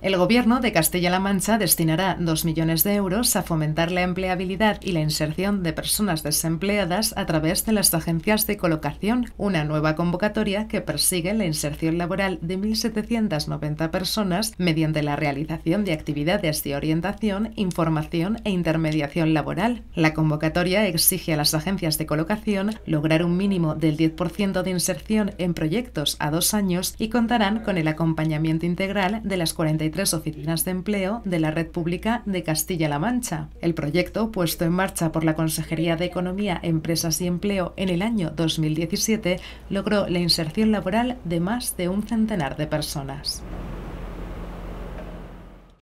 El Gobierno de Castilla-La Mancha destinará 2 millones de euros a fomentar la empleabilidad y la inserción de personas desempleadas a través de las agencias de colocación, una nueva convocatoria que persigue la inserción laboral de 1.790 personas mediante la realización de actividades de orientación, información e intermediación laboral. La convocatoria exige a las agencias de colocación lograr un mínimo del 10% de inserción en proyectos a dos años y contarán con el acompañamiento integral de las 40 tres oficinas de empleo de la red pública de Castilla-La Mancha. El proyecto, puesto en marcha por la Consejería de Economía, Empresas y Empleo en el año 2017, logró la inserción laboral de más de un centenar de personas.